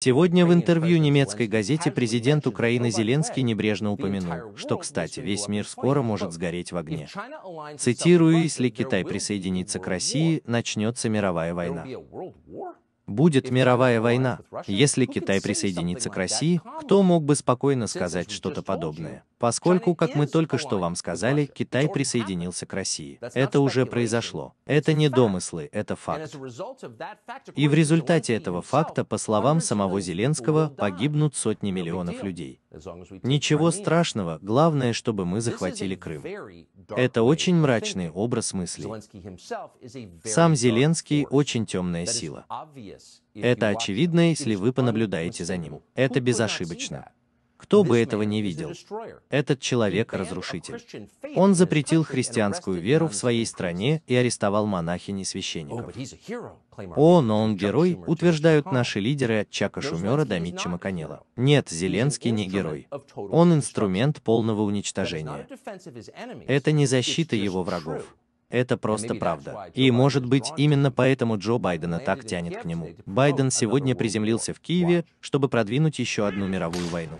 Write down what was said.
Сегодня в интервью немецкой газете президент Украины Зеленский небрежно упомянул, что, кстати, весь мир скоро может сгореть в огне. Цитирую, если Китай присоединится к России, начнется мировая война. Будет мировая война. Если Китай присоединится к России, кто мог бы спокойно сказать что-то подобное? Поскольку, как мы только что вам сказали, Китай присоединился к России. Это уже произошло. Это не домыслы, это факт. И в результате этого факта, по словам самого Зеленского, погибнут сотни миллионов людей. Ничего страшного, главное, чтобы мы захватили Крым. Это очень мрачный образ мысли. Сам Зеленский очень темная сила. Это очевидно, если вы понаблюдаете за ним. Это безошибочно. Кто бы этого не видел, этот человек — разрушитель. Он запретил христианскую веру в своей стране и арестовал монахинь и священников. О, но он герой, утверждают наши лидеры от Чака Шумера до Митча Маканела. Нет, Зеленский не герой. Он инструмент полного уничтожения. Это не защита его врагов. Это просто правда. И, может быть, именно поэтому Джо Байдена так тянет к нему. Байден сегодня приземлился в Киеве, чтобы продвинуть еще одну мировую войну.